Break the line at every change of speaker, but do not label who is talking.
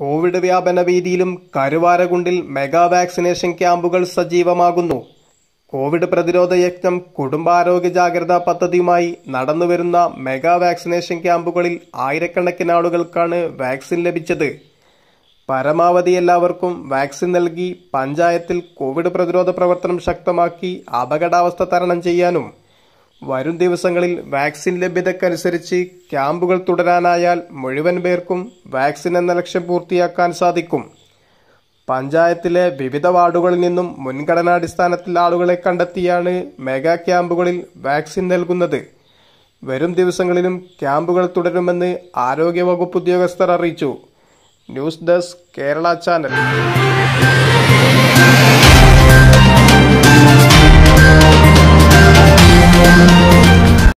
Covid വ്യാപന ഭീതിയിലും കരുവാരകുണ്ടിൽ mega vaccination ക്യാമ്പുകൾ സജീവമാകുന്നു Covid പ്രതിരോധ യജ്ഞം കുടുംബാരോഗ്യ ജാഗ്രതാ പദ്ധതിയുമായി നടന്നുവരുന്ന മെഗാ വാക്സിനേഷൻ ക്യാമ്പുകളിൽ ആയിരക്കണക്കിന് ആളുകൾക്കാണ് വാക്സിൻ ലഭിച്ചത് പരമാവധി എല്ലാവർക്കും വാക്സിൻ നൽകി പഞ്ചായത്തിൽ കോവിഡ് പ്രതിരോധ പ്രവർത്തനം ശക്തമാക്കി അപകടാവസ്ഥ തരണം ചെയ്യാനും വരും ദിവസങ്ങളിൽ വാക്സിൻ ലഭ്യതക്കനുസരിച്ച് ക്യാമ്പുകൾ തുടരാനായാൽ മുഴുവൻ പേർക്കും വാക്സിൻ എന്ന ലക്ഷ്യം പൂർത്തിയാക്കാൻ സാധിക്കും പഞ്ചായത്തിലെ വിവിധ വാർഡുകളിൽ നിന്നും മുൻഗണനാടിസ്ഥാനത്തിൽ ആളുകളെ കണ്ടെത്തിയാണ് മെഗാ ക്യാമ്പുകളിൽ വാക്സിൻ നൽകുന്നത് വരും ദിവസങ്ങളിലും ക്യാമ്പുകൾ തുടരുമെന്ന് ആരോഗ്യവകുപ്പ് ഉദ്യോഗസ്ഥർ അറിയിച്ചു ന്യൂസ് ഡെസ്ക് കേരള ചാനൽ